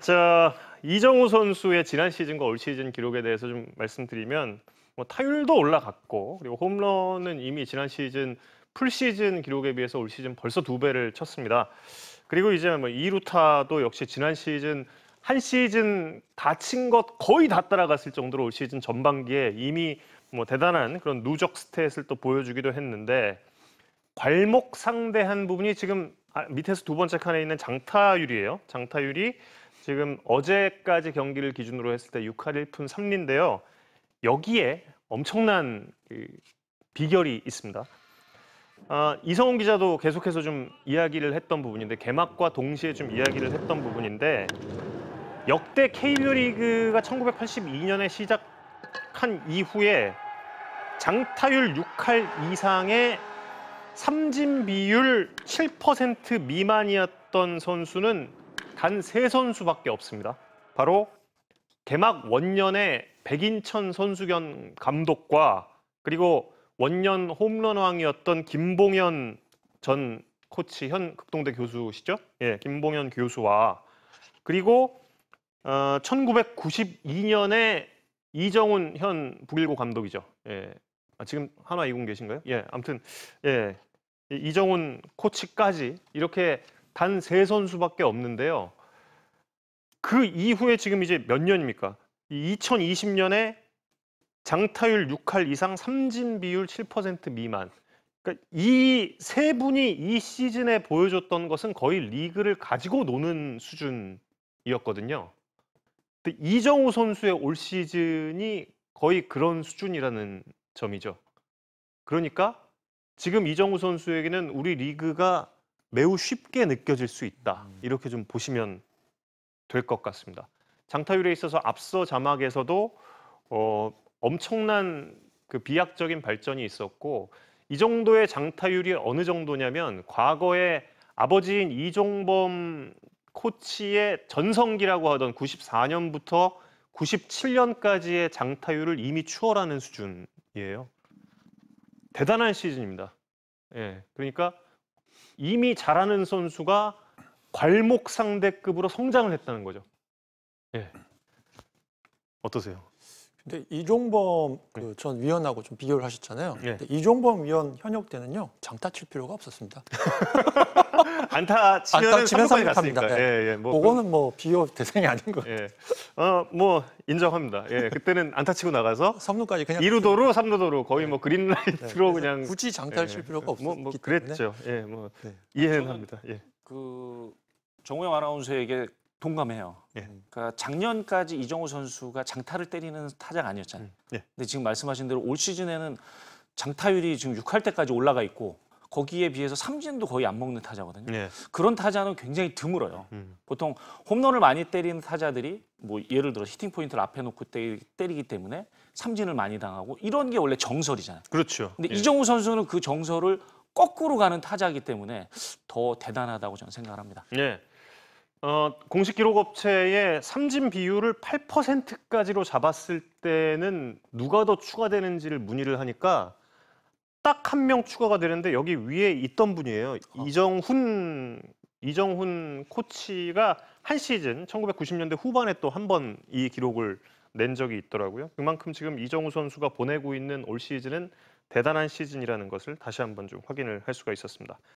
자, 이정우 선수의 지난 시즌과 올 시즌 기록에 대해서 좀 말씀드리면 뭐 타율도 올라갔고 그리고 홈런은 이미 지난 시즌 풀 시즌 기록에 비해서 올 시즌 벌써 두 배를 쳤습니다. 그리고 이제 뭐 이루타도 역시 지난 시즌 한 시즌 다친 것 거의 다 따라갔을 정도로 올 시즌 전반기에 이미 뭐 대단한 그런 누적 스탯을 또 보여주기도 했는데 괄목 상대한 부분이 지금 아, 밑에서 두 번째 칸에 있는 장타율이에요. 장타율이 지금 어제까지 경기를 기준으로 했을 때 6할 1푼 3리인데요. 여기에 엄청난 그 비결이 있습니다. 아, 이성훈 기자도 계속해서 좀 이야기를 했던 부분인데 개막과 동시에 좀 이야기를 했던 부분인데 역대 KBO 리그가 1982년에 시작한 이후에 장타율 6할 이상의 삼진 비율 7% 미만이었던 선수는 단세 선수밖에 없습니다. 바로 개막 원년의 백인천 선수견 감독과 그리고 원년 홈런왕이었던 김봉현 전 코치 현 극동대 교수시죠? 예, 김봉현 교수와 그리고 어, 1992년에 이정훈 현 북일고 감독이죠. 예. 아, 지금 하나 이군 계신가요? 예, 아무튼 예. 이정훈 코치까지 이렇게 단세 선수밖에 없는데요. 그 이후에 지금 이제 몇 년입니까? 2020년에 장타율 6할 이상 삼진 비율 7% 미만. 그러니까 이세 분이 이 시즌에 보여줬던 것은 거의 리그를 가지고 노는 수준이었거든요. 이정우 선수의 올 시즌이 거의 그런 수준이라는 점이죠. 그러니까 지금 이정우 선수에게는 우리 리그가 매우 쉽게 느껴질 수 있다. 음. 이렇게 좀 보시면 될 것 같습니다. 장타율에 있어서 앞서 자막에서도 어, 엄청난 그 비약적인 발전이 있었고 이 정도의 장타율이 어느 정도냐면 과거에 아버지인 이종범 코치의 전성기라고 하던 94년부터 97년까지의 장타율을 이미 추월하는 수준이에요. 대단한 시즌입니다. 예. 그러니까 이미 잘하는 선수가 괄목 상대급으로 성장을 했다는 거죠. 예. 어떠세요? 근데 이종범 그전 네. 위원하고 좀 비교를 하셨잖아요. 예. 근데 이종범 위원 현역 때는요 장타 칠 필요가 없었습니다. 안타 치면 안타 치니까 예, 예. 예. 뭐 그거는 그 뭐 비교 대상이 아닌 것 같아요. 예. 어, 뭐 인정합니다. 예. 그때는 안타 치고 나가서 3루까지 그냥 2루도로 3루도로 거의 네. 뭐 그린라이트로 네. 그냥 굳이 장타를 칠 예. 필요가 없었기 뭐, 뭐 때문에 그랬죠. 예. 뭐 네. 이해는 는 합니다. 예. 그 정우영 아나운서에게 동감해요. 예. 그러니까 작년까지 이정우 선수가 장타를 때리는 타자가 아니었잖아요. 음, 예. 근데 지금 말씀하신 대로 올 시즌에는 장타율이 지금 6할 때까지 올라가 있고 거기에 비해서 삼진도 거의 안 먹는 타자거든요. 예. 그런 타자는 굉장히 드물어요. 음. 보통 홈런을 많이 때리는 타자들이 뭐 예를 들어 히팅 포인트를 앞에 놓고 때리기 때문에 삼진을 많이 당하고 이런 게 원래 정설이잖아요. 그렇죠. 근데 예. 이정우 선수는 그 정설을 거꾸로 가는 타자이기 때문에 더 대단하다고 저는 생각합니다. 예. 어, 공식 기록 업체의 삼진 비율을 8%까지로 잡았을 때는 누가 더 추가되는지를 문의를 하니까 딱 한 명 추가가 되는데 여기 위에 있던 분이에요. 어. 이정훈 이정훈 코치가 한 시즌 1990년대 후반에 또 한 번 이 기록을 낸 적이 있더라고요. 그만큼 지금 이정우 선수가 보내고 있는 올 시즌은 대단한 시즌이라는 것을 다시 한번 좀 확인을 할 수가 있었습니다.